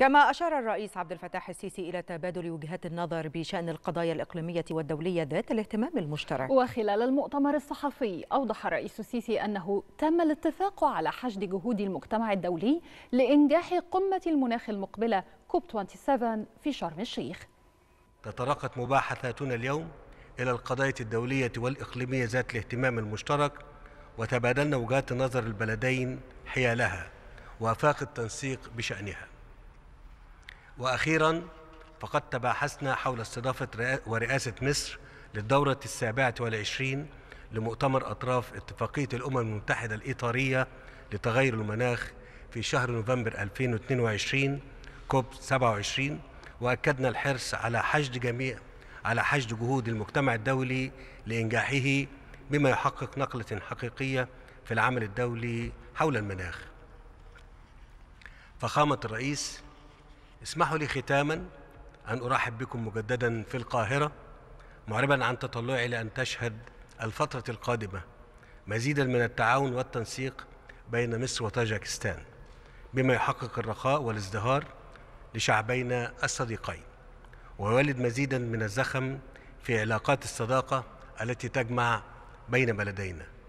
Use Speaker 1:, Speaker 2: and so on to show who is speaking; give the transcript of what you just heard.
Speaker 1: كما أشار الرئيس عبد الفتاح السيسي إلى تبادل وجهات النظر بشأن القضايا الإقليمية والدولية ذات الاهتمام المشترك
Speaker 2: وخلال المؤتمر الصحفي أوضح الرئيس السيسي أنه تم الاتفاق على حشد جهود المجتمع الدولي لإنجاح قمة المناخ المقبلة كوب 27 في شرم الشيخ
Speaker 3: تطرقت مباحثاتنا اليوم إلى القضايا الدولية والإقليمية ذات الاهتمام المشترك وتبادلنا وجهات النظر البلدين حيالها وآفاق التنسيق بشأنها وأخيرا فقد تباحثنا حول استضافة ورئاسة مصر للدورة السابعة والعشرين لمؤتمر أطراف اتفاقية الأمم المتحدة الإطارية لتغير المناخ في شهر نوفمبر 2022 كوب 27 وأكدنا الحرص على حشد جميع على حشد جهود المجتمع الدولي لإنجاحه بما يحقق نقلة حقيقية في العمل الدولي حول المناخ فخامة الرئيس اسمحوا لي ختاما أن أرحب بكم مجددا في القاهرة معربا عن تطلعي لأن تشهد الفترة القادمة مزيدا من التعاون والتنسيق بين مصر وطاجكستان بما يحقق الرخاء والازدهار لشعبينا الصديقين ويولد مزيدا من الزخم في علاقات الصداقة التي تجمع بين بلدينا